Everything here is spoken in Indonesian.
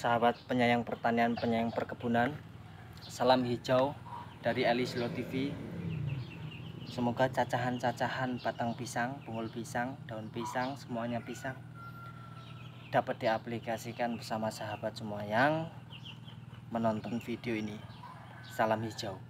sahabat penyayang pertanian, penyayang perkebunan. Salam hijau dari Eli Silo TV. Semoga cacahan-cacahan batang pisang, bungul pisang, daun pisang, semuanya pisang dapat diaplikasikan bersama sahabat semua yang menonton video ini. Salam hijau.